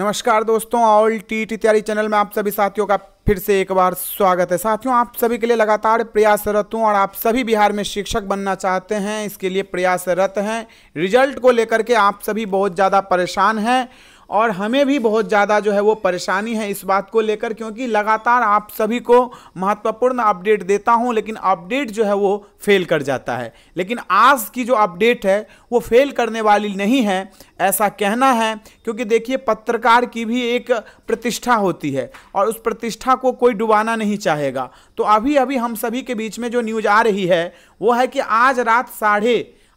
नमस्कार दोस्तों all T T तैयारी चैनल में आप सभी साथियों का फिर से एक बार स्वागत है साथियों आप सभी के लिए लगातार प्रयासरत हूँ और आप सभी बिहार में शिक्षक बनना चाहते हैं इसके लिए प्रयासरत हैं रिजल्ट को लेकर के आप सभी बहुत ज़्यादा परेशान हैं और हमें भी बहुत ज़्यादा जो है वो परेशानी है इस बात को लेकर क्योंकि लगातार आप सभी को महत्वपूर्ण अपडेट देता हूँ लेकिन अपडेट जो है वो फेल कर जाता है लेकिन आज की जो अपडेट है वो फेल करने वाली नहीं है ऐसा कहना है क्योंकि देखिए पत्रकार की भी एक प्रतिष्ठा होती है और उस प्रतिष्ठा को कोई डुबाना नहीं चाहेगा तो अभी अभी हम सभी के बीच में जो न्यूज़ आ रही है वो है कि आज रात साढ़े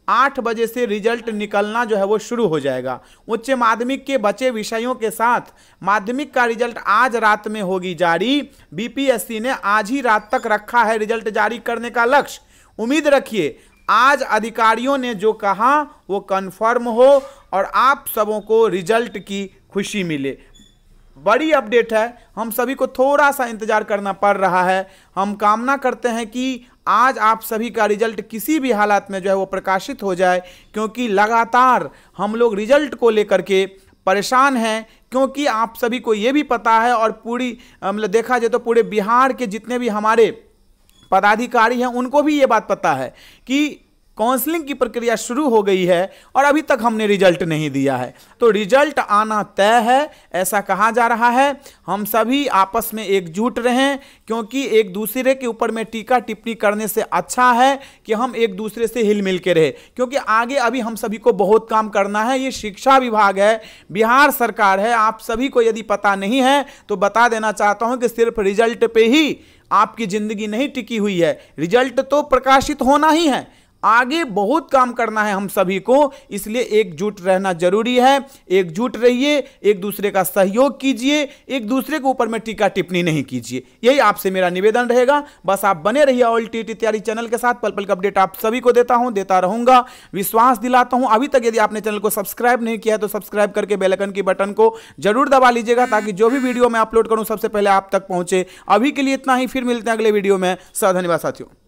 आठ बजे से रिजल्ट निकलना जो है वो शुरू हो जाएगा उच्च माध्यमिक के बचे विषयों के साथ माध्यमिक का रिजल्ट आज रात में होगी जारी बीपीएससी ने आज ही रात तक रखा है रिजल्ट जारी करने का लक्ष्य उम्मीद रखिए आज अधिकारियों ने जो कहा वो कन्फर्म हो और आप सबों को रिजल्ट की खुशी मिले बड़ी अपडेट है हम सभी को थोड़ा सा इंतज़ार करना पड़ रहा है हम कामना करते हैं कि आज आप सभी का रिजल्ट किसी भी हालात में जो है वो प्रकाशित हो जाए क्योंकि लगातार हम लोग रिजल्ट को लेकर के परेशान हैं क्योंकि आप सभी को ये भी पता है और पूरी मतलब देखा जाए तो पूरे बिहार के जितने भी हमारे पदाधिकारी हैं उनको भी ये बात पता है कि काउंसलिंग की प्रक्रिया शुरू हो गई है और अभी तक हमने रिजल्ट नहीं दिया है तो रिजल्ट आना तय है ऐसा कहा जा रहा है हम सभी आपस में एकजुट रहें क्योंकि एक दूसरे के ऊपर में टीका टिप्पणी करने से अच्छा है कि हम एक दूसरे से हिल मिल के रहे क्योंकि आगे अभी हम सभी को बहुत काम करना है ये शिक्षा विभाग है बिहार सरकार है आप सभी को यदि पता नहीं है तो बता देना चाहता हूँ कि सिर्फ रिजल्ट पे ही आपकी ज़िंदगी नहीं टिकी हुई है रिजल्ट तो प्रकाशित होना ही है आगे बहुत काम करना है हम सभी को इसलिए एकजुट रहना जरूरी है एकजुट रहिए एक दूसरे का सहयोग कीजिए एक दूसरे के ऊपर में टीका टिप्पणी नहीं कीजिए यही आपसे मेरा निवेदन रहेगा बस आप बने रहिए ऑल टी टी तैयारी चैनल के साथ पल पल का अपडेट आप सभी को देता हूं देता रहूंगा विश्वास दिलाता हूं अभी तक यदि आपने चैनल को सब्सक्राइब नहीं किया है तो सब्सक्राइब करके बेलकन की बटन को जरूर दबा लीजिएगा ताकि जो भी वीडियो मैं अपलोड करूँ सबसे पहले आप तक पहुंचे अभी के लिए इतना ही फिर मिलते हैं अगले वीडियो में सर धन्यवाद साथियों